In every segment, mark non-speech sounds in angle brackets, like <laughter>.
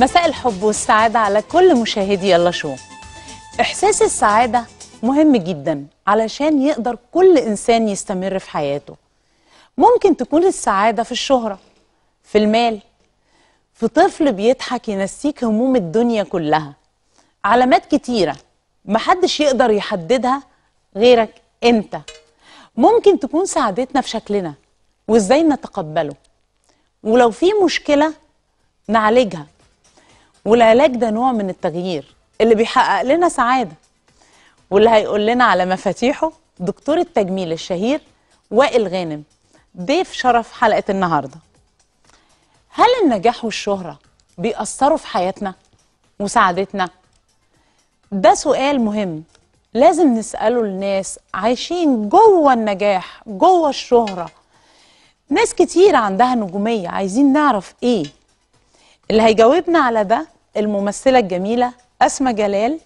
مساء الحب والسعادة على كل مشاهدي يلا شو إحساس السعادة مهم جدا علشان يقدر كل إنسان يستمر في حياته ممكن تكون السعادة في الشهرة في المال في طفل بيضحك ينسيك هموم الدنيا كلها علامات كتيرة محدش يقدر يحددها غيرك أنت ممكن تكون سعادتنا في شكلنا وإزاي نتقبله ولو في مشكلة نعالجها والعلاج ده نوع من التغيير اللي بيحقق لنا سعاده واللي هيقول لنا على مفاتيحه دكتور التجميل الشهير وائل غانم ضيف شرف حلقه النهارده. هل النجاح والشهره بيأثروا في حياتنا وسعادتنا؟ ده سؤال مهم لازم نسأله لناس عايشين جوه النجاح جوه الشهرة ناس كتير عندها نجومية عايزين نعرف ايه اللي هيجاوبنا على ده الممثلة الجميلة أسمى جلال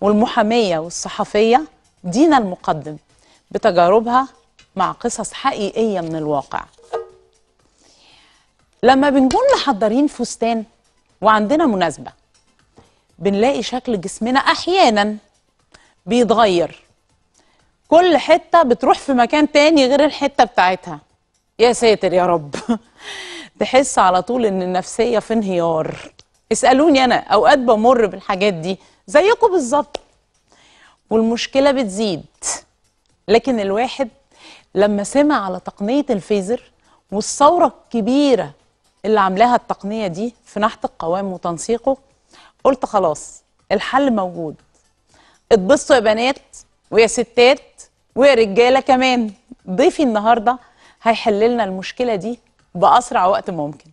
والمحامية والصحفية دينا المقدم بتجاربها مع قصص حقيقية من الواقع لما بنكون محضرين فستان وعندنا مناسبة بنلاقي شكل جسمنا أحيانا بيتغير كل حتة بتروح في مكان تاني غير الحتة بتاعتها يا ساتر يا رب <laughs> تحس على طول ان النفسيه في انهيار اسالوني انا اوقات بمر بالحاجات دي زيكم بالظبط والمشكله بتزيد لكن الواحد لما سمع على تقنيه الفيزر والثوره الكبيره اللي عاملاها التقنيه دي في نحت القوام وتنسيقه قلت خلاص الحل موجود اتبسطوا يا بنات ويا ستات ويا رجاله كمان ضيفي النهارده هيحل لنا المشكله دي بأسرع وقت ممكن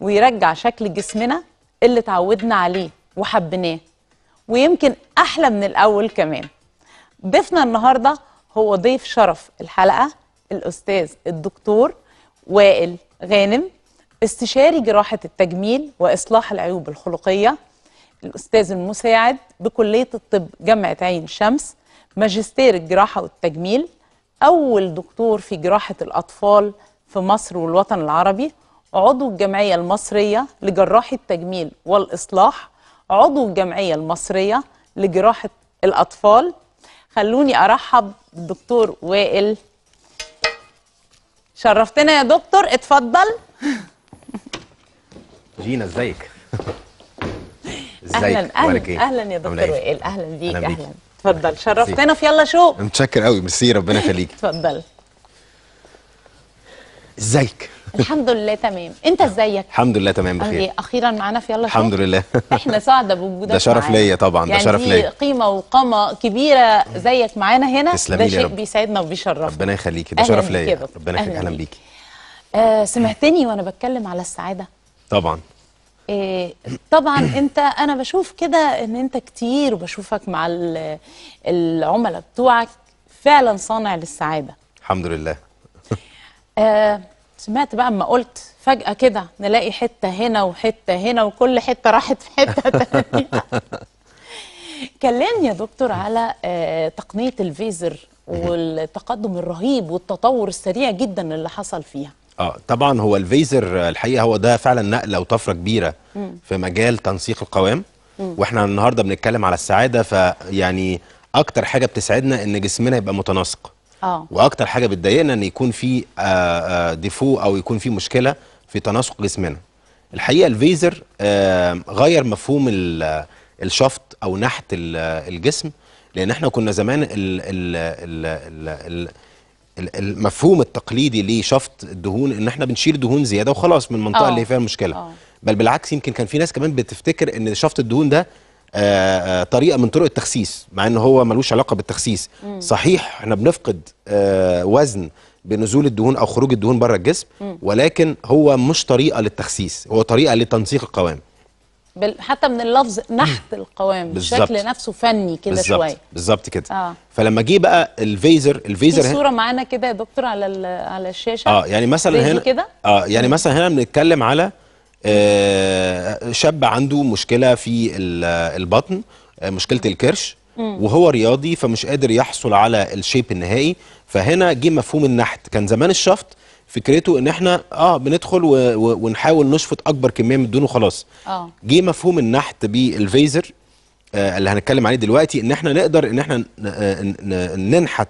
ويرجع شكل جسمنا اللي اتعودنا عليه وحبيناه ويمكن أحلى من الأول كمان ضيفنا النهاردة هو ضيف شرف الحلقة الأستاذ الدكتور وائل غانم استشاري جراحة التجميل وإصلاح العيوب الخلقية الأستاذ المساعد بكلية الطب جامعة عين شمس ماجستير الجراحة والتجميل أول دكتور في جراحة الأطفال في مصر والوطن العربي عضو الجمعية المصرية لجراحة التجميل والإصلاح عضو الجمعية المصرية لجراحة الأطفال خلوني أرحب بالدكتور وائل شرفتنا يا دكتور اتفضل <laughs> جينا <laughs> ازيك اهلا اهلا إيه؟ اهلا يا دكتور إيه؟ وائل اهلا بيك اهلا اتفضل شرفتنا في يلا شو متشكر قوي ميرسي ربنا يخليك اتفضل ازيك الحمد لله تمام انت ازيك الحمد لله تمام بخير اخيرا معانا في يلا الحمد لله احنا سعدة بوجودك ده شرف ليا طبعا ده يعني شرف ليا يعني قيمه وقامه كبيره زيك معانا هنا ده شيء بيسعدنا وبيشرفنا ربنا يخليكي ده شرف ليا ربنا يخليك اهلا بيكي آه سمعتني وانا بتكلم على السعاده طبعا إيه طبعا انت انا بشوف كده ان انت كتير وبشوفك مع العملاء بتوعك فعلا صانع للسعاده الحمد لله آه سمعت بقى اما قلت فجأة كده نلاقي حتة هنا وحتة هنا وكل حتة راحت في حتة تانية <laughs> كلمني يا دكتور على آه تقنية الفيزر والتقدم الرهيب والتطور السريع جدا اللي حصل فيها اه طبعا هو الفيزر آه، الحقيقه هو ده فعلا نقله وطفره كبيره في مجال تنسيق القوام واحنا النهارده بنتكلم على السعاده فيعني اكتر حاجه بتسعدنا ان جسمنا يبقى متناسق اه واكتر حاجه بتضايقنا ان يكون في آه، آه، ديفو او يكون في مشكله في تناسق جسمنا الحقيقه الفيزر آه، غير مفهوم الشفط او نحت الجسم لان احنا كنا زمان المفهوم التقليدي لشفط الدهون ان احنا بنشيل دهون زياده وخلاص من المنطقه أوه. اللي فيها المشكله أوه. بل بالعكس يمكن كان في ناس كمان بتفتكر ان شفط الدهون ده آه، آه، طريقه من طرق التخسيس مع ان هو ملوش علاقه بالتخسيس مم. صحيح احنا بنفقد آه، وزن بنزول الدهون او خروج الدهون بره الجسم مم. ولكن هو مش طريقه للتخسيس هو طريقه لتنسيق القوام بل حتى من اللفظ نحت القوام بالزبط. الشكل نفسه فني كده شويه بالظبط كده آه. فلما جه بقى الفيزر الفيزر في صوره معانا كده يا دكتور على على الشاشه اه يعني مثلا هنا كده اه يعني مثلا هنا بنتكلم على آه، شاب عنده مشكله في البطن آه، مشكله الكرش وهو رياضي فمش قادر يحصل على الشيب النهائي فهنا جه مفهوم النحت كان زمان الشفط فكرته ان احنا اه بندخل و... و... ونحاول نشفط اكبر كميه من الدهون وخلاص اه جه مفهوم النحت بالفيزر آه اللي هنتكلم عليه دلوقتي ان احنا نقدر ان احنا آه، ننحت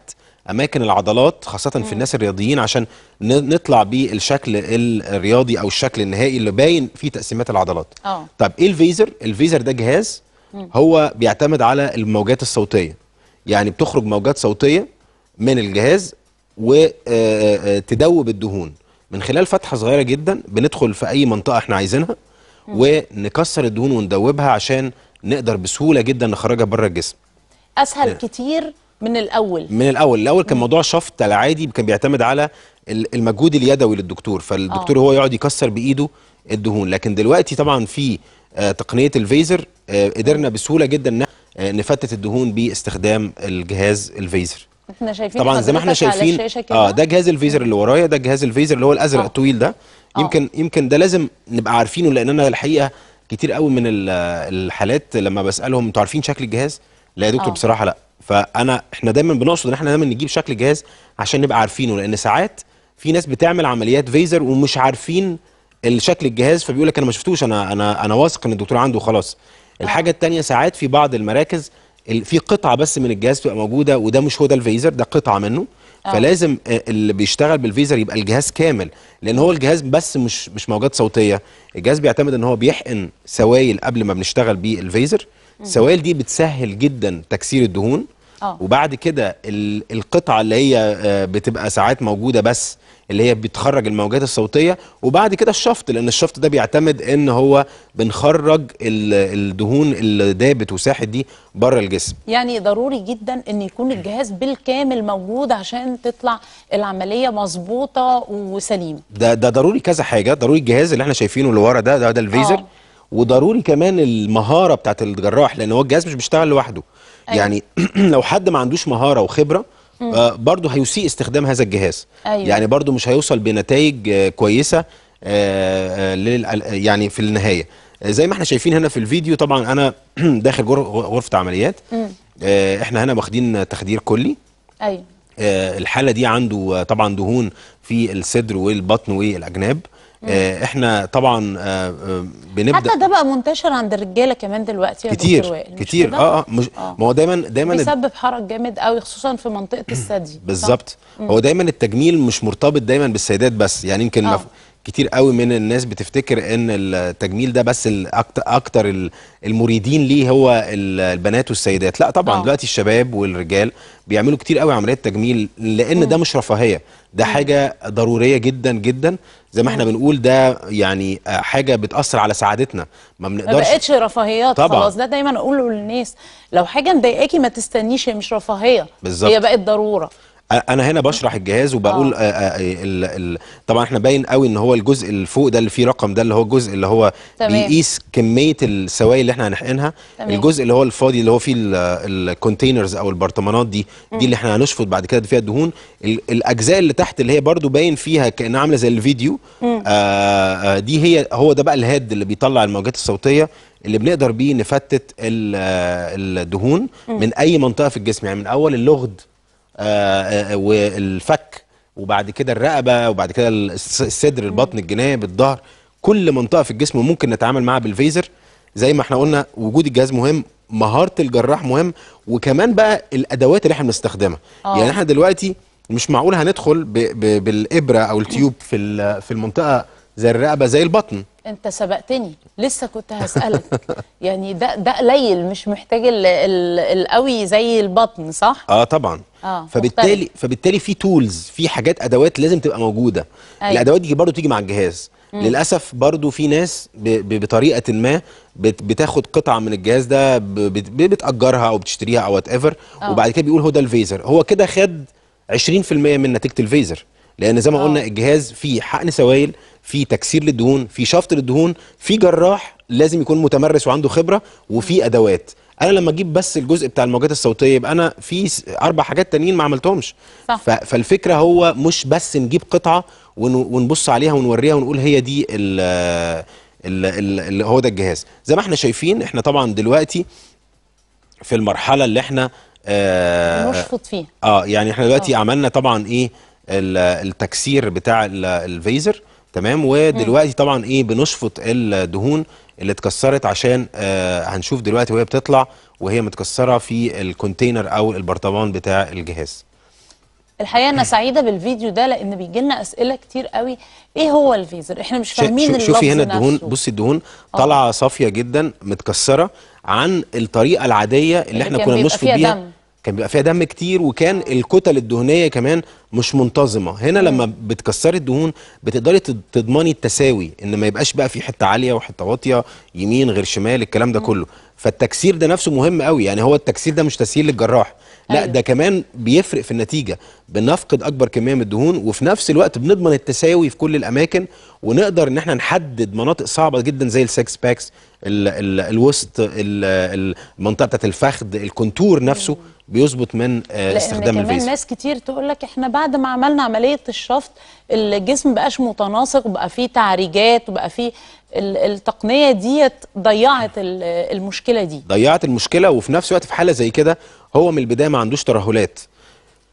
اماكن العضلات خاصه في الناس الرياضيين عشان نطلع بالشكل الرياضي او الشكل النهائي اللي باين فيه تقسيمات العضلات اه طب ايه الفيزر الفيزر ده جهاز هو بيعتمد على الموجات الصوتيه يعني بتخرج موجات صوتيه من الجهاز وتدوب آه، آه، الدهون من خلال فتحه صغيره جدا بندخل في اي منطقه احنا عايزينها ونكسر الدهون وندوبها عشان نقدر بسهوله جدا نخرجها بره الجسم اسهل آه. كتير من الاول من الاول الاول كان موضوع شفط العادي كان بيعتمد على المجهود اليدوي للدكتور فالدكتور أوه. هو يقعد يكسر بايده الدهون لكن دلوقتي طبعا في آه، تقنيه الفيزر آه، قدرنا آه. بسهوله جدا نفتت الدهون باستخدام الجهاز الفيزر احنا شايفين طبعا زي ما احنا شايفين اه ده جهاز الفيزر اللي ورايا ده جهاز الفيزر اللي هو الازرق الطويل ده يمكن أوه. يمكن ده لازم نبقى عارفينه لان انا الحقيقه كتير قوي من الحالات لما بسالهم انتوا عارفين شكل الجهاز لا يا دكتور أوه. بصراحه لا فانا احنا دايما بنقصد ان احنا دايما نجيب شكل جهاز عشان نبقى عارفينه لان ساعات في ناس بتعمل عمليات فيزر ومش عارفين الشكل الجهاز فبيقول لك انا ما شفتوش انا انا انا واثق ان الدكتور عنده خلاص آه. الحاجه الثانيه ساعات في بعض المراكز في قطعه بس من الجهاز بتبقى موجوده وده مش هو ده الفيزر ده قطعه منه آه. فلازم آه، اللي بيشتغل بالفيزر يبقى الجهاز كامل لان هو الجهاز بس مش مش موجات صوتيه الجهاز بيعتمد ان هو بيحقن سوائل قبل ما بنشتغل بيه الفيزر السوائل دي بتسهل جدا تكسير الدهون أوه. وبعد كده القطعه اللي هي آه، بتبقى ساعات موجوده بس اللي هي بتخرج الموجات الصوتيه وبعد كده الشفط لان الشفط ده بيعتمد ان هو بنخرج الدهون اللي دابت وساحت دي بره الجسم يعني ضروري جدا ان يكون الجهاز بالكامل موجود عشان تطلع العمليه مظبوطه وسليمه ده ده ضروري كذا حاجه ضروري الجهاز اللي احنا شايفينه اللي ورا ده ده, ده الفيزر أوه. وضروري كمان المهاره بتاعت الجراح لان هو الجهاز مش بيشتغل لوحده أيوة. يعني <clears throat> لو حد ما عندوش مهاره وخبره آه، برضه هيسيء استخدام هذا الجهاز أيوة. يعني برضه مش هيوصل بنتائج آه كويسه آه, آه، يعني في النهايه آه، زي ما احنا شايفين هنا في الفيديو طبعا انا <clears throat> داخل غرفه عمليات احنا هنا واخدين تخدير كلي ايوه الحاله دي عنده طبعا دهون في الصدر والبطن والاجناب آه، احنا طبعا آه، آه، بنبدا حتى ده بقى منتشر عند الرجاله كمان دلوقتي يا كتير كتير اه اه مش ما هو دايما دايما بيسبب حرج جامد قوي خصوصا في منطقه الثدي بالظبط هو دايما التجميل مش مرتبط دايما بالسيدات بس يعني يمكن كتير قوي من الناس بتفتكر ان التجميل ده بس اكتر المريدين ليه هو البنات والسيدات لا طبعا أوه. دلوقتي الشباب والرجال بيعملوا كتير قوي عمليات تجميل لان ده مش رفاهيه ده حاجه ضروريه جدا جدا زي ما احنا بنقول ده يعني آه، حاجه بتاثر على سعادتنا ما بنقدرش ما بقتش رفاهيات طبعا. خلاص ده دايما اقوله للناس لو حاجه مضايقاكي ما تستنيش هي مش رفاهيه بالزبط. هي بقت ضروره انا هنا بشرح الجهاز وبقول آه. الـ آه، آه، الـ طبعا احنا باين قوي ان هو الجزء اللي فوق ده اللي فيه رقم ده اللي هو الجزء اللي هو تمام. بيقيس كميه السوائل اللي احنا هنحقنها الجزء اللي هو الفاضي اللي هو فيه الكونتينرز او البرطمانات دي دي اللي احنا هنشفط بعد كده فيها الدهون الاجزاء اللي تحت اللي هي برده باين فيها كانها عامله زي الفيديو آه آه دي هي هو ده بقى الهيد اللي بيطلع الموجات الصوتيه اللي بنقدر بيه نفتت آه، الدهون من اي منطقه في الجسم يعني من اول اللغد آه، آه، والفك وبعد كده الرقبه وبعد كده الصدر البطن الجناب الظهر كل منطقه في الجسم ممكن نتعامل معاها بالفيزر زي ما احنا قلنا وجود الجهاز مهم مهاره الجراح مهم وكمان بقى الادوات اللي احنا بنستخدمها آه. يعني احنا دلوقتي مش معقول هندخل بالابره او التيوب في في المنطقه زي الرقبه زي البطن انت سبقتني لسه كنت هسالك <laughs> يعني ده ده قليل مش محتاج القوي زي البطن صح اه طبعا آه فبالتالي مختلف. فبالتالي في تولز في حاجات ادوات لازم تبقى موجوده أيوة. الادوات دي برضه تيجي مع الجهاز مم. للاسف برضو في ناس بطريقه ما بتاخد قطعه من الجهاز ده بتاجرها او بتشتريها او وات ايفر آه. وبعد كده بيقول هو ده الفيزر هو كده خد 20% من نتيجه الفيزر لان زي ما قلنا آه. الجهاز فيه حقن سوائل في تكسير للدهون في شفط للدهون في جراح لازم يكون متمرس وعنده خبره وفي ادوات انا لما اجيب بس الجزء بتاع الموجات الصوتيه يبقى انا في اربع حاجات تانيين ما عملتهمش صح. فالفكره هو مش بس نجيب قطعه ونبص عليها ونوريها ونقول هي دي الـ الـ الـ هو ده الجهاز زي ما احنا شايفين احنا طبعا دلوقتي في المرحله اللي احنا آه نشفط فيه اه يعني احنا دلوقتي أوه. عملنا طبعا ايه التكسير بتاع الفيزر تمام ودلوقتي طبعا ايه بنشفط الدهون اللي اتكسرت عشان آه هنشوف دلوقتي وهي بتطلع وهي متكسره في الكونتينر او البرطمان بتاع الجهاز الحقيقه انا سعيده بالفيديو ده لان بيجي لنا اسئله كتير قوي ايه هو الفيزر احنا مش فاهمين شو شوفي هنا الدهون بصي الدهون آه. طالعه صافيه جدا متكسره عن الطريقه العاديه اللي, اللي احنا كنا بنشفط بيها دم. كان بيبقى فيها دم كتير وكان الكتل الدهنيه كمان مش منتظمه هنا لما بتكسري الدهون بتقدري تضمني التساوي ان ما يبقاش بقى في حته عاليه وحته واطيه يمين غير شمال الكلام ده كله فالتكسير ده نفسه مهم قوي يعني هو التكسير ده مش تسهيل للجراح لا أيوة. ده كمان بيفرق في النتيجه بنفقد اكبر كميه من الدهون وفي نفس الوقت بنضمن التساوي في كل الاماكن ونقدر ان احنا نحدد مناطق صعبه جدا زي السكس باكس الوسط المنطقه بتاعت الفخذ الكونتور نفسه أيوة. بيثبت من آه، استخدام الفيزا كمان ناس كتير تقول لك احنا بعد ما عملنا عمليه الشفط الجسم بقاش متناسق وبقى فيه تعريجات وبقى فيه التقنيه ديت ضيعت المشكله دي ضيعت المشكله وفي نفس الوقت في حاله زي كده هو من البدايه ما عندوش ترهلات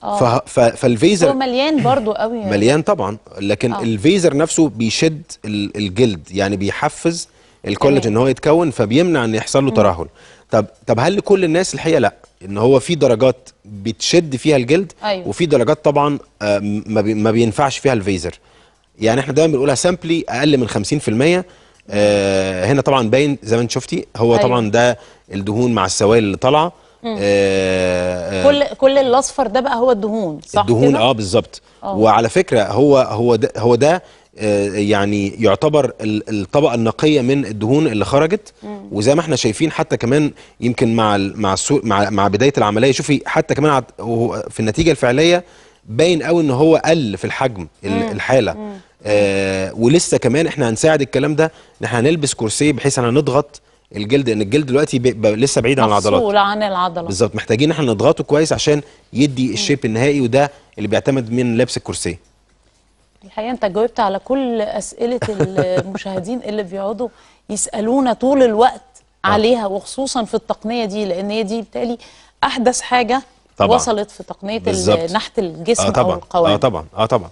آه. فالفيزر هو مليان برضو قوي يعني. مليان طبعا لكن آه. الفيزر نفسه بيشد الجلد يعني بيحفز الكولاجين هو يتكون فبيمنع ان يحصل له ترهل طب طب هل لكل الناس الحقيقه لا ان هو في درجات بتشد فيها الجلد أيوة. وفي درجات طبعا آه، ما, بينفعش فيها الفيزر يعني احنا دايما بنقولها سامبلي اقل من 50% آه هنا طبعا باين زي ما انت شفتي هو أيوة. طبعا ده الدهون مع السوائل اللي طالعه آه،, آه كل كل الاصفر ده بقى هو الدهون صح الدهون كده؟ اه بالظبط آه. وعلى فكره هو هو ده هو ده آه، يعني يعتبر الطبقه النقيه من الدهون اللي خرجت وزي ما احنا شايفين حتى كمان يمكن مع مع مع, مع بدايه العمليه شوفي حتى كمان في النتيجه الفعليه باين قوي ان هو قل في الحجم الحاله آه، ولسه كمان احنا هنساعد الكلام ده ان احنا هنلبس كرسي بحيث احنا نضغط الجلد ان الجلد دلوقتي لسه بعيد عن العضلات مفصول عن العضلات بالظبط محتاجين احنا نضغطه كويس عشان يدي الشيب النهائي وده اللي بيعتمد من لبس الكرسي الحقيقه انت جاوبت على كل اسئله المشاهدين اللي بيقعدوا يسالونا طول الوقت آه. عليها وخصوصا في التقنيه دي لان هي دي بالتالي احدث حاجه طبعًا. وصلت في تقنيه نحت آه، الجسم آه طبعًا. او القوام اه طبعا اه طبعا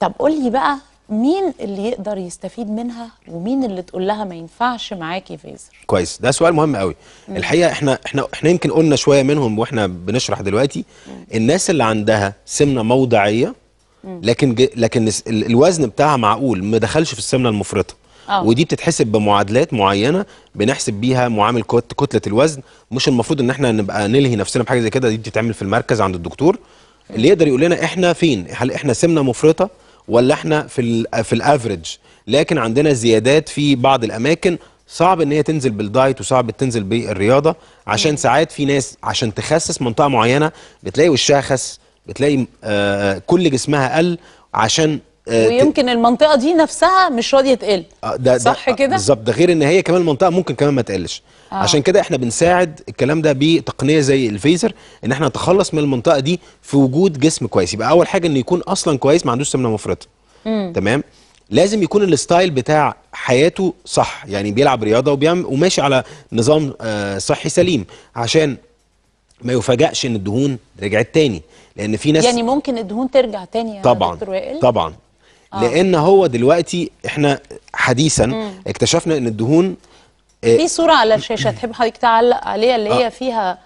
طب قول لي بقى مين اللي يقدر يستفيد منها ومين اللي تقول لها ما ينفعش معاكي فيزر كويس ده سؤال مهم قوي مم. الحقيقه احنا احنا احنا يمكن قلنا شويه منهم واحنا بنشرح دلوقتي مم. الناس اللي عندها سمنه موضعيه لكن ج... لكن الوزن بتاعها معقول ما دخلش في السمنه المفرطه أوه. ودي بتتحسب بمعادلات معينه بنحسب بيها معامل كتله الوزن مش المفروض ان احنا نبقى نلهي نفسنا بحاجه زي كده دي بتتعمل في المركز عند الدكتور اللي يقدر يقول لنا احنا فين هل احنا سمنه مفرطه ولا احنا في ال في الافريج لكن عندنا زيادات في بعض الاماكن صعب ان هي تنزل بالدايت وصعب تنزل بالرياضه عشان ساعات في ناس عشان تخسس منطقه معينه بتلاقي وشها خس بتلاقي آه، كل جسمها قل عشان آه، ويمكن المنطقه دي نفسها مش راضيه تقل آه، ده صح كده بالظبط ده غير ان هي كمان المنطقه ممكن كمان ما تقلش آه. عشان كده احنا بنساعد الكلام ده بتقنيه زي الفيزر ان احنا نتخلص من المنطقه دي في وجود جسم كويس يبقى اول حاجه انه يكون اصلا كويس ما عندوش سمنه مفرطه تمام لازم يكون الستايل بتاع حياته صح يعني بيلعب رياضه وبيعمل وماشي على نظام صحي سليم عشان ما يفاجئش ان الدهون رجعت تاني لان في ناس يعني ممكن الدهون ترجع تاني يا طبعا دكتور وائل طبعا آه. لان هو دلوقتي احنا حديثا مم. اكتشفنا ان الدهون آه، في صوره على الشاشه تحب حضرتك تعلق عليها اللي هي آه. فيها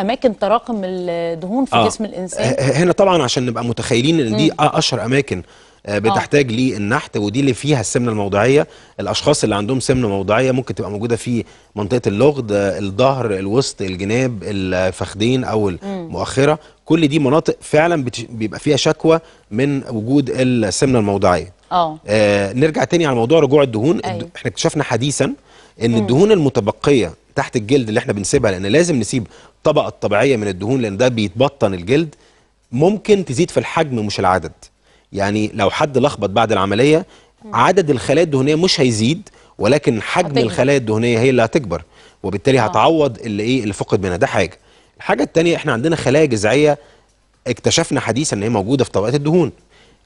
اماكن تراكم الدهون في آه. جسم الانسان هنا طبعا عشان نبقى متخيلين ان دي اشهر اماكن آه، آه. بتحتاج للنحت ودي اللي فيها السمنه الموضعيه الاشخاص اللي عندهم سمنه موضعيه ممكن تبقى موجوده في منطقه اللغد آه، الظهر الوسط الجناب الفخدين او المؤخره كل دي مناطق فعلا بيبقى فيها شكوى من وجود السمنه الموضعيه آه نرجع تاني على موضوع رجوع الدهون أي. أيوه. احنا اكتشفنا حديثا ان الدهون المتبقيه تحت الجلد اللي احنا بنسيبها لان لازم نسيب طبقه طبيعيه من الدهون لان ده بيتبطن الجلد ممكن تزيد في الحجم مش العدد يعني لو حد لخبط بعد العمليه عدد الخلايا الدهنيه مش هيزيد ولكن حجم هتجمع. الخلايا الدهنيه هي اللي هتكبر وبالتالي آه. هتعوض اللي ايه اللي فقد منها ده حاجه الحاجه الثانيه احنا عندنا خلايا جذعيه اكتشفنا حديثا ان هي موجوده في طبقات الدهون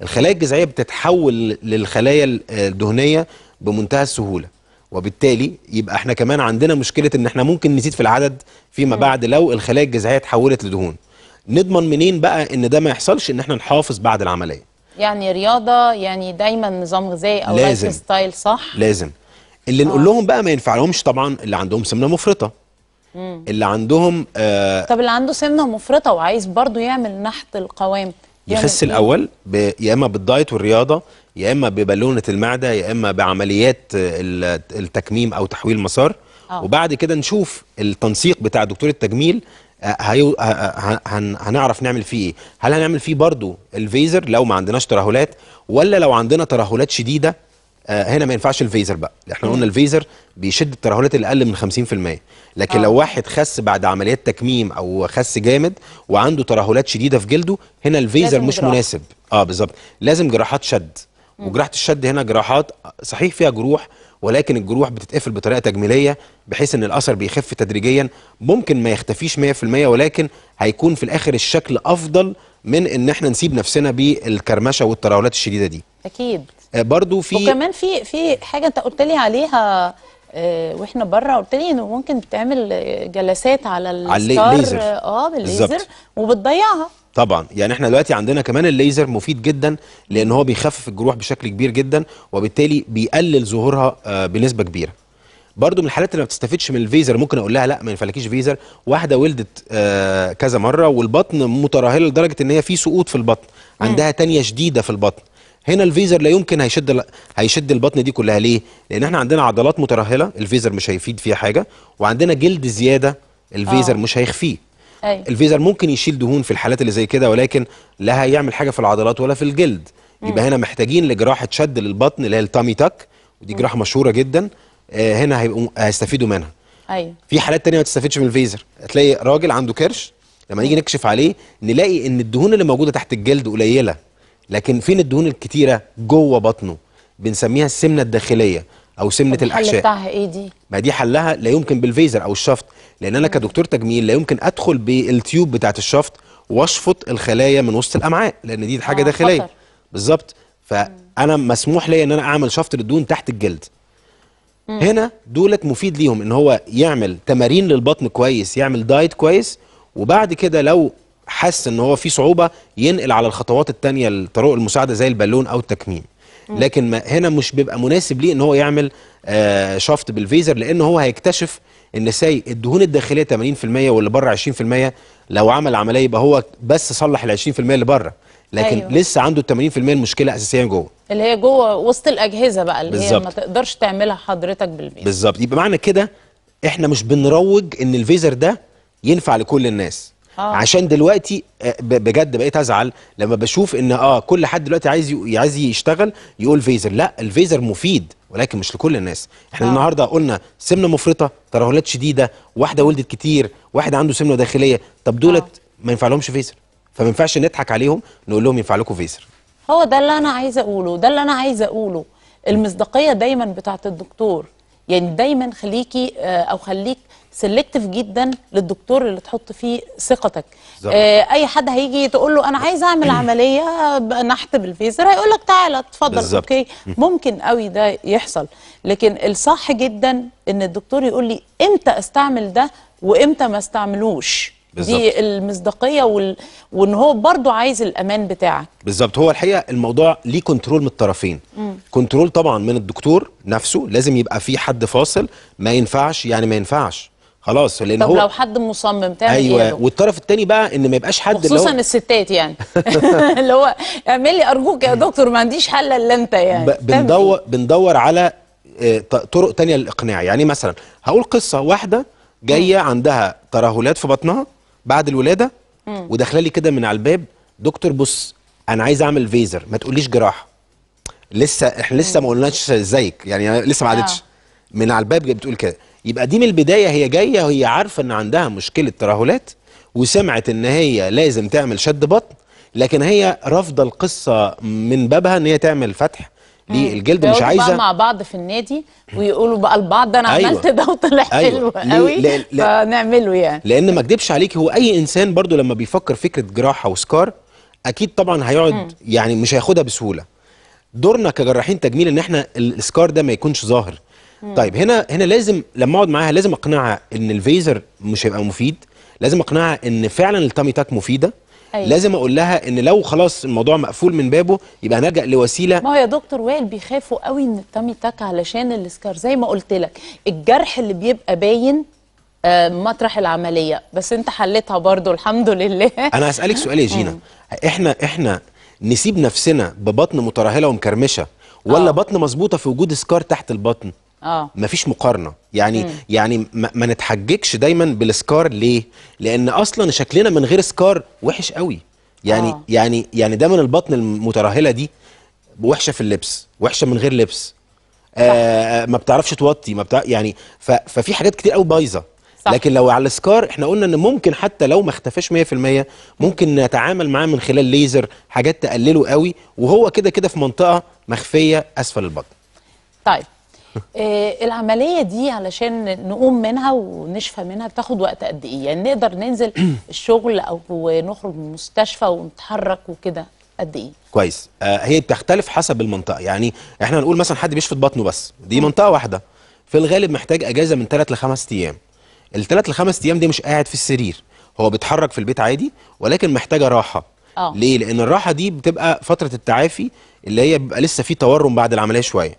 الخلايا الجذعيه بتتحول للخلايا الدهنيه بمنتهى السهوله وبالتالي يبقى احنا كمان عندنا مشكله ان احنا ممكن نزيد في العدد فيما م. بعد لو الخلايا الجذعيه تحولت لدهون نضمن منين بقى ان ده ما يحصلش ان احنا نحافظ بعد العمليه يعني رياضه يعني دايما نظام غذائي او لايف ستايل صح لازم اللي نقول آه. لهم بقى ما ينفعلهمش طبعا اللي عندهم سمنه مفرطه مم. اللي عندهم آه طب اللي عنده سمنه مفرطه وعايز برضه يعمل نحت القوام يخس إيه؟ الاول يا اما بالدايت والرياضه يا اما ببالونه المعده يا اما بعمليات آه، التكميم او تحويل مسار آه. وبعد كده نشوف التنسيق بتاع دكتور التجميل هيو... هن... هنعرف نعمل فيه ايه هل هنعمل فيه برضو الفيزر لو ما عندناش ترهلات ولا لو عندنا ترهلات شديده آه، هنا ما ينفعش الفيزر بقى احنا قلنا الفيزر بيشد الترهلات اللي اقل من 50% لكن أوه. لو آه. واحد خس بعد عمليات تكميم او خس جامد وعنده ترهلات شديده في جلده هنا الفيزر مش جراحة. مناسب اه بالظبط لازم جراحات شد وجراحه الشد هنا جراحات صحيح فيها جروح ولكن الجروح بتتقفل بطريقه تجميليه بحيث ان الاثر بيخف تدريجيا ممكن ما يختفيش 100% ولكن هيكون في الاخر الشكل افضل من ان احنا نسيب نفسنا بالكرمشه والترهلات الشديده دي اكيد آه، برضو في وكمان في في حاجه انت قلت لي عليها آه، واحنا بره قلت لي انه ممكن بتعمل آه، جلسات على على الليزر اه بالليزر وبتضيعها طبعا يعني احنا دلوقتي عندنا كمان الليزر مفيد جدا لان هو بيخفف الجروح بشكل كبير جدا وبالتالي بيقلل ظهورها آه، بنسبه كبيره برضو من الحالات اللي ما بتستفدش من الفيزر ممكن اقول لها لا ما ينفعلكيش فيزر واحده ولدت آه، كذا مره والبطن مترهله لدرجه ان هي في سقوط في البطن عندها تانية شديده في البطن هنا الفيزر لا يمكن هيشد هيشد البطن دي كلها ليه لان احنا عندنا عضلات مترهله الفيزر مش هيفيد فيها حاجه وعندنا جلد زياده الفيزر أوه. مش هيخفيه أيوة. الفيزر ممكن يشيل دهون في الحالات اللي زي كده ولكن لا هيعمل حاجه في العضلات ولا في الجلد يبقى هنا محتاجين لجراحه شد للبطن اللي هي التامي تاك ودي جراحه مشهوره جدا آه، هنا هيبقوا هيستفيدوا منها ايوه في حالات ثانيه ما تستفيدش من الفيزر هتلاقي راجل عنده كرش لما نيجي نكشف عليه نلاقي ان الدهون اللي موجوده تحت الجلد قليله لكن فين الدهون الكتيره جوه بطنه بنسميها السمنه الداخليه او سمنه الاحشاء حل بتاعها ايه دي ما دي حلها لا يمكن بالفيزر او الشفط لان انا كدكتور تجميل لا يمكن ادخل بالتيوب بتاعه الشفط واشفط الخلايا من وسط الامعاء لان دي حاجه آه داخليه بالظبط فانا مسموح ليا ان انا اعمل شفط للدهون تحت الجلد مم. هنا دولت مفيد ليهم ان هو يعمل تمارين للبطن كويس يعمل دايت كويس وبعد كده لو حس ان هو في صعوبه ينقل على الخطوات التانية لطرق المساعده زي البالون او التكميم لكن ما هنا مش بيبقى مناسب ليه ان هو يعمل آه بالفيزر لان هو هيكتشف ان ساي الدهون الداخليه 80% واللي بره 20% لو عمل عمليه يبقى هو بس صلح ال 20% اللي بره لكن أيوه. لسه عنده ال 80% المشكله اساسيه جوه اللي هي جوه وسط الاجهزه بقى اللي بالزبط. هي ما تقدرش تعملها حضرتك بالبيت بالظبط يبقى معنى كده احنا مش بنروج ان الفيزر ده ينفع لكل الناس آه. عشان دلوقتي آه، بجد بقيت ازعل لما بشوف ان اه كل حد دلوقتي عايز عايز يشتغل يقول فيزر لا الفيزر مفيد ولكن مش لكل الناس احنا آه. النهارده قلنا سمنه مفرطه ترهلات شديده واحده ولدت كتير واحد عنده سمنه داخليه طب دولت آه. ما ينفع لهمش فيزر فما ينفعش نضحك عليهم نقول لهم ينفع لكم فيزر هو ده اللي انا عايزه اقوله ده اللي انا عايزه اقوله المصداقيه دايما بتاعه الدكتور يعني دايما خليكي آه، او خليك سلكتف جدا للدكتور اللي تحط فيه ثقتك آه اي حد هيجي تقول له انا عايز اعمل عمليه نحت بالفيزر هيقول لك تعالى اتفضل اوكي ممكن قوي ده يحصل لكن الصح جدا ان الدكتور يقول لي امتى استعمل ده وامتى ما استعملوش بالزبط. دي المصداقيه وال... وان هو برضه عايز الامان بتاعك بالظبط هو الحقيقه الموضوع ليه كنترول من الطرفين مم. كنترول طبعا من الدكتور نفسه لازم يبقى في حد فاصل ما ينفعش يعني ما ينفعش خلاص لان طب هو لو حد مصمم تعمل ايوه إيه والطرف الثاني بقى ان ما يبقاش حد اللي هو خصوصا الستات يعني <laughs> اللي هو اعمل لي ارجوك يا دكتور ما عنديش حل الا انت يعني بندور إيه؟ بندور على آه، طرق ثانيه للاقناع يعني مثلا هقول قصه واحده جايه عندها ترهلات في بطنها بعد الولاده وداخله لي كده من على الباب دكتور بص انا عايز اعمل فيزر ما تقوليش جراحه لسه احنا لسه ما قلناش زيك يعني لسه ما عادتش آه. من على الباب بتقول كده يبقى دي من البداية هي جاية وهي عارفة ان عندها مشكلة ترهلات وسمعت ان هي لازم تعمل شد بطن لكن هي رافضة القصة من بابها ان هي تعمل فتح للجلد مش عايزه بقى مع بعض في النادي ويقولوا بقى البعض ده انا أيوة. عملت ده وطلع أيوة. حلو قوي لا لا فنعمله يعني لان ما اكدبش عليك هو اي انسان برضو لما بيفكر فكره جراحه وسكار اكيد طبعا هيقعد مم. يعني مش هياخدها بسهوله دورنا كجراحين تجميل ان احنا السكار ده ما يكونش ظاهر طيب هنا هنا لازم لما اقعد معاها لازم اقنعها ان الفيزر مش هيبقى مفيد لازم اقنعها ان فعلا التامي تاك مفيده أيوة. لازم اقول لها ان لو خلاص الموضوع مقفول من بابه يبقى نلجا لوسيله ما هو يا دكتور وائل بيخافوا قوي ان التامي تاك علشان السكار زي ما قلت لك الجرح اللي بيبقى باين آه مطرح العمليه بس انت حليتها برضو الحمد لله <laughs> انا هسالك سؤال يا جينا احنا احنا نسيب نفسنا ببطن مترهله ومكرمشه ولا آه. بطن مظبوطه في وجود سكار تحت البطن اه مفيش مقارنه يعني مم. يعني ما, ما نتحججش دايما بالسكار ليه لان اصلا شكلنا من غير سكار وحش قوي يعني أوه. يعني يعني ده من البطن المترهله دي وحشه في اللبس وحشه من غير لبس آه, آه، ما بتعرفش توطي ما بتع... يعني ف... ففي حاجات كتير قوي بايظه لكن لو على السكار احنا قلنا ان ممكن حتى لو ما اختفاش 100% ممكن نتعامل معاه من خلال ليزر حاجات تقلله قوي وهو كده كده في منطقه مخفيه اسفل البطن طيب آه، العمليه دي علشان نقوم منها ونشفى منها بتاخد وقت قد ايه يعني نقدر ننزل <clears throat> الشغل او نخرج من المستشفى ونتحرك وكده قد ايه كويس آه هي بتختلف حسب المنطقه يعني احنا هنقول مثلا حد بيشفط بطنه بس دي منطقه واحده في الغالب محتاج اجازه من 3 ل 5 ايام الثلاث لخمس ايام دي مش قاعد في السرير هو بيتحرك في البيت عادي ولكن محتاجه راحه أوه. ليه لان الراحه دي بتبقى فتره التعافي اللي هي بيبقى لسه في تورم بعد العمليه شويه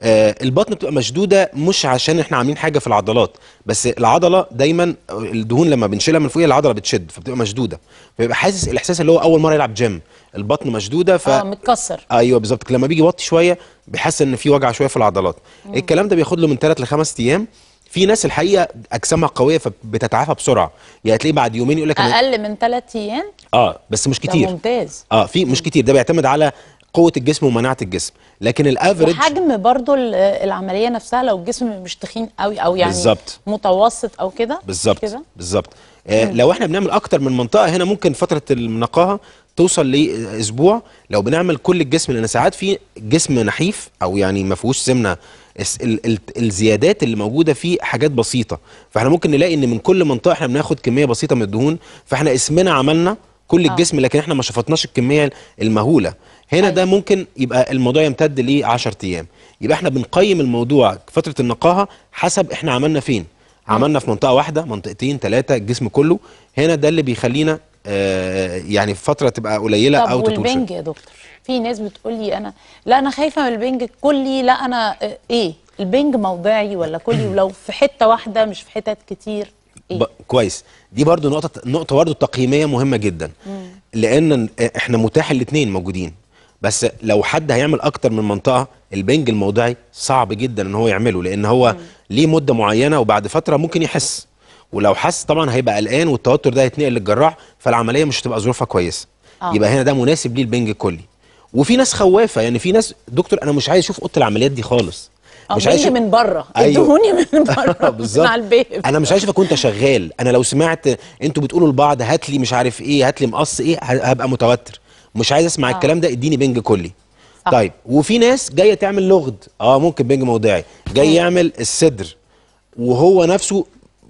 آه، البطن بتبقى مشدوده مش عشان احنا عاملين حاجه في العضلات بس العضله دايما الدهون لما بنشيلها من فوقيها العضله بتشد فبتبقى مشدوده فبيبقى حاسس الاحساس اللي هو اول مره يلعب جيم البطن مشدوده ف اه متكسر ايوه بالظبط لما بيجي يوطي شويه بيحس ان في وجع شويه في العضلات مم. الكلام ده بياخد له من 3 ل 5 ايام في ناس الحقيقه اجسامها قويه فبتتعافى بسرعه يعني تلاقيه بعد يومين يقول لك اقل من 3 ايام اه بس مش كتير ده ممتاز اه في مش كتير ده بيعتمد على قوه الجسم ومناعه الجسم لكن الافريج حجم برضو العمليه نفسها لو الجسم مش تخين قوي او يعني بالزبط. متوسط او كده بالظبط بالظبط آه لو احنا بنعمل اكتر من منطقه هنا ممكن فتره النقاهه توصل لاسبوع لو بنعمل كل الجسم لان ساعات في جسم نحيف او يعني ما فيهوش سمنه الزيادات اللي موجوده فيه حاجات بسيطه فاحنا ممكن نلاقي ان من كل منطقه احنا بناخد كميه بسيطه من الدهون فاحنا اسمنا عملنا كل آه. الجسم لكن احنا ما شفطناش الكميه المهوله هنا ده طيب. ممكن يبقى الموضوع يمتد ل 10 ايام يبقى احنا بنقيم الموضوع فتره النقاهه حسب احنا عملنا فين طيب. عملنا في منطقه واحده منطقتين ثلاثه الجسم كله هنا ده اللي بيخلينا آه يعني فتره تبقى قليله او تطول البنج يا دكتور في ناس بتقول لي انا لا انا خايفه من البنج كلي لا انا آه، ايه البنج موضعي ولا كلي <clears throat> ولو في حته واحده مش في حتت كتير إيه؟ كويس دي برضو نقطه نقطه برضو تقييميه مهمه جدا مم. لان احنا متاح الاثنين موجودين بس لو حد هيعمل اكتر من منطقه البنج الموضعي صعب جدا ان هو يعمله لان هو ليه مده معينه وبعد فتره ممكن يحس ولو حس طبعا هيبقى قلقان والتوتر ده هيتنقل للجراح فالعمليه مش هتبقى ظروفها كويسه آه. يبقى هنا ده مناسب ليه البنج الكلي وفي ناس خوافه يعني في ناس دكتور انا مش عايز اشوف اوضه العمليات دي خالص آه، مش عايز من بره أيوه. ادهوني من <laughs> بره <laughs> مع البيب انا مش عايز اشوفك وانت شغال انا لو سمعت انتوا بتقولوا لبعض هات لي مش عارف ايه هات لي مقص ايه هبقى متوتر مش عايز اسمع آه. الكلام ده اديني بنج كلي صح. طيب وفي ناس جايه تعمل لغد اه ممكن بنج موضعي جاي يعمل الصدر وهو نفسه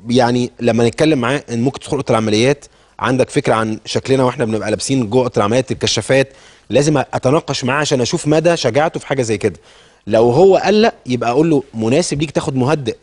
يعني لما نتكلم معاه ان ممكن تدخل اوضه العمليات عندك فكره عن شكلنا واحنا بنبقى لابسين جوه اوضه العمليات الكشافات لازم اتناقش معاه عشان اشوف مدى شجاعته في حاجه زي كده لو هو قلق يبقى اقول له مناسب ليك تاخد مهدئ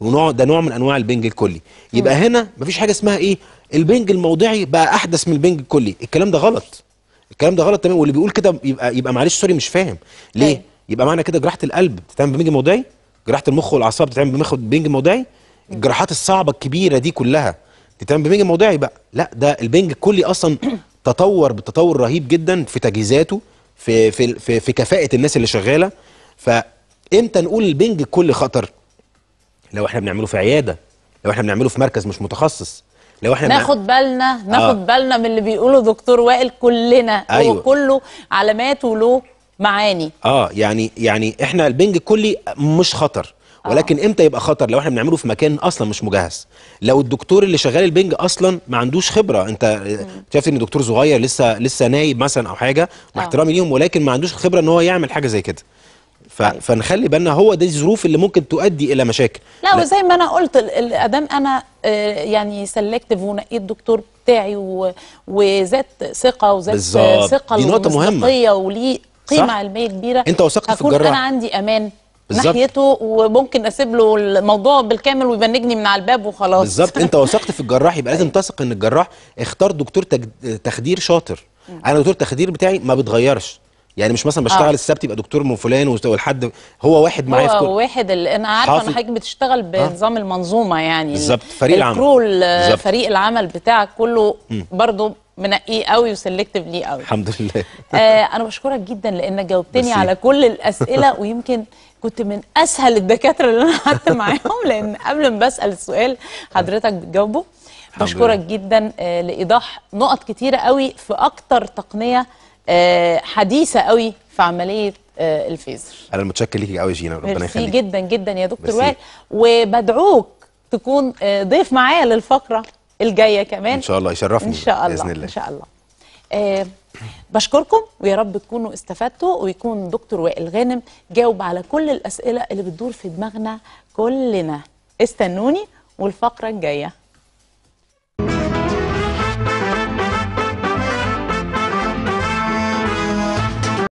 ونوع ده نوع من انواع البنج الكلي يبقى هنا مفيش حاجه اسمها ايه البنج الموضعي بقى احدث من البنج الكلي الكلام ده غلط الكلام ده غلط تمام واللي بيقول كده يبقى يبقى معلش سوري مش فاهم ليه أي. أيوة. يبقى معنى كده جراحه القلب بتتعمل بمنج موضعي جراحه المخ والاعصاب بتتعمل بمنج موضعي أيوة. الجراحات الصعبه الكبيره دي كلها بتتعمل بمنج موضعي بقى لا ده البنج الكلي اصلا <clears throat> تطور بتطور رهيب جدا في تجهيزاته في في في, في كفاءه الناس اللي شغاله فامتى نقول البنج الكلي خطر لو احنا بنعمله في عياده لو احنا بنعمله في مركز مش متخصص لو احنا ناخد بالنا ناخد آه. بالنا من اللي بيقوله دكتور وائل كلنا أيوة. هو كله علامات وله معاني اه يعني يعني احنا البنج الكلي مش خطر آه. ولكن آه. امتى يبقى خطر لو احنا بنعمله في مكان اصلا مش مجهز لو الدكتور اللي شغال البنج اصلا ما عندوش خبره انت شايف ان دكتور صغير لسه لسه نايب مثلا او حاجه مع آه. احترامي ليهم ولكن ما عندوش خبره ان هو يعمل حاجه زي كده فنخلي بالنا هو دي الظروف اللي ممكن تؤدي الى مشاكل لا, لا. وزي ما انا قلت ادام انا آه، يعني سلكتيف ونقيت الدكتور بتاعي وذات ثقه وذات ثقه دي نقطه مهمه وليه قيمه علميه كبيره انت وثقت في الجراح انا عندي امان بالزبط. ناحيته وممكن اسيب له الموضوع بالكامل ويبنجني من على الباب وخلاص بالظبط انت <laughs> وثقت في الجراح يبقى لازم تثق ان الجراح اختار دكتور تخدير شاطر انا دكتور تخدير بتاعي ما بتغيرش يعني مش مثلا بشتغل آه. السبت يبقى دكتور من فلان والحد هو واحد معايا في كل واحد اللي انا عارفه ان حضرتك بتشتغل آه. بنظام آه. المنظومه يعني بالظبط فريق العمل فريق العمل بتاعك كله برضه منقيه قوي وسلكتف ليه قوي الحمد لله آه انا بشكرك جدا لانك جاوبتني على إيه؟ كل الاسئله <laughs> ويمكن كنت من اسهل الدكاتره اللي انا قعدت <laughs> معاهم لان قبل ما بسال السؤال حضرتك بتجاوبه بشكرك جدا آه، لايضاح نقط كتيره قوي في اكتر تقنيه آه، حديثه قوي في عمليه آه، الفيزر انا متشكر ليكي قوي جينا ربنا يخليكي جدا جدا يا دكتور وائل وبدعوك تكون آه، ضيف معايا للفقره الجايه كمان ان شاء الله يشرفني ان شاء الله باذن الله ان شاء الله آه بشكركم ويا رب تكونوا استفدتوا ويكون دكتور وائل غانم جاوب على كل الاسئله اللي بتدور في دماغنا كلنا استنوني والفقره الجايه